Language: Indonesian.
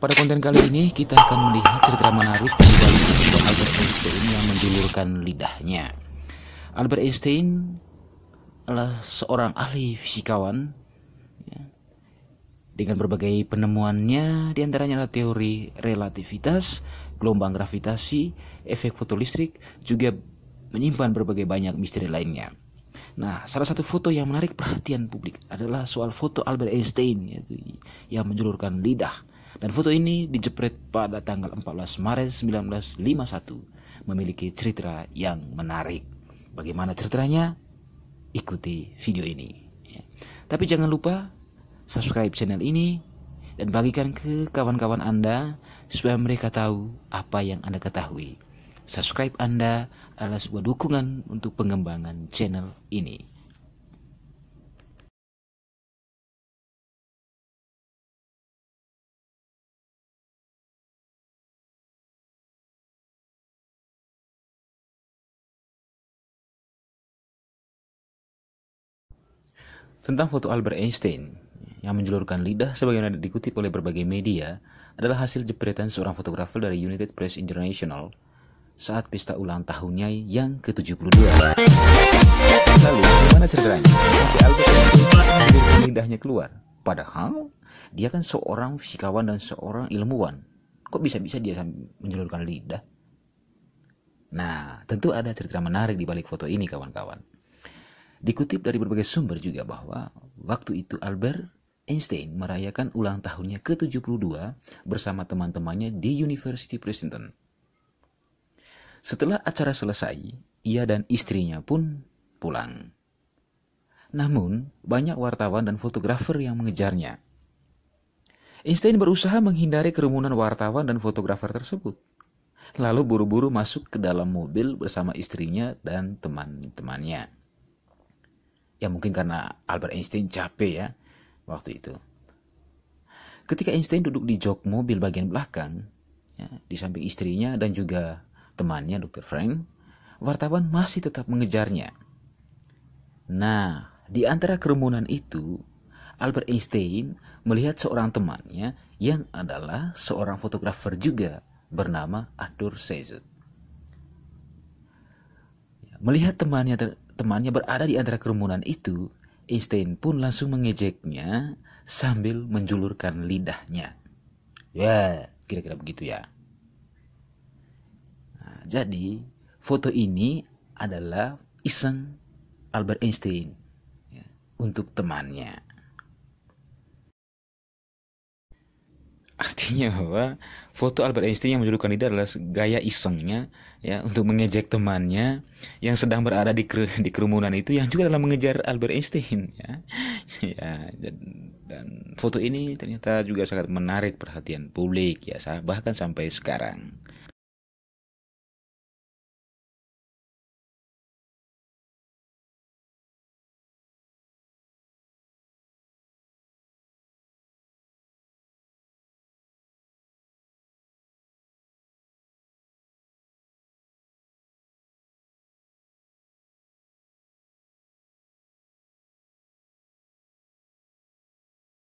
Pada konten kali ini kita akan melihat cerita menarik tentang Albert Einstein yang menjulurkan lidahnya. Albert Einstein adalah seorang ahli fisikawan ya, dengan berbagai penemuannya diantaranya adalah teori relativitas, gelombang gravitasi, efek fotolistrik, juga menyimpan berbagai banyak misteri lainnya. Nah, salah satu foto yang menarik perhatian publik adalah soal foto Albert Einstein yaitu yang menjulurkan lidah dan foto ini dijepret pada tanggal 14 Maret 1951 memiliki cerita yang menarik. Bagaimana ceritanya? Ikuti video ini. Ya. Tapi jangan lupa subscribe channel ini dan bagikan ke kawan-kawan Anda supaya mereka tahu apa yang Anda ketahui. Subscribe Anda adalah sebuah dukungan untuk pengembangan channel ini. Tentang foto Albert Einstein yang menjulurkan lidah sebagaimana dikutip oleh berbagai media adalah hasil jepretan seorang fotografer dari United Press International saat pesta ulang tahunnya yang ke-72. Lalu, gimana ceritanya? Si Albert Einstein lidahnya keluar. Padahal, dia kan seorang fisikawan dan seorang ilmuwan. Kok bisa-bisa dia menjulurkan lidah? Nah, tentu ada cerita menarik di balik foto ini kawan-kawan. Dikutip dari berbagai sumber juga bahwa waktu itu Albert Einstein merayakan ulang tahunnya ke-72 bersama teman-temannya di University Princeton. Setelah acara selesai, ia dan istrinya pun pulang. Namun, banyak wartawan dan fotografer yang mengejarnya. Einstein berusaha menghindari kerumunan wartawan dan fotografer tersebut. Lalu buru-buru masuk ke dalam mobil bersama istrinya dan teman-temannya. Ya mungkin karena Albert Einstein capek ya waktu itu. Ketika Einstein duduk di jok mobil bagian belakang, ya, di samping istrinya dan juga temannya Dr. Frank, wartawan masih tetap mengejarnya. Nah, di antara kerumunan itu, Albert Einstein melihat seorang temannya yang adalah seorang fotografer juga bernama Arthur Sezut. Ya, melihat temannya temannya berada di antara kerumunan itu, Einstein pun langsung mengejeknya sambil menjulurkan lidahnya. Ya, kira-kira begitu ya. Nah, jadi, foto ini adalah iseng Albert Einstein ya, untuk temannya. artinya bahwa foto Albert Einstein yang menjulukan itu adalah gaya isengnya ya untuk mengejek temannya yang sedang berada di, ker di kerumunan itu yang juga adalah mengejar Albert Einstein ya ya dan, dan foto ini ternyata juga sangat menarik perhatian publik ya bahkan sampai sekarang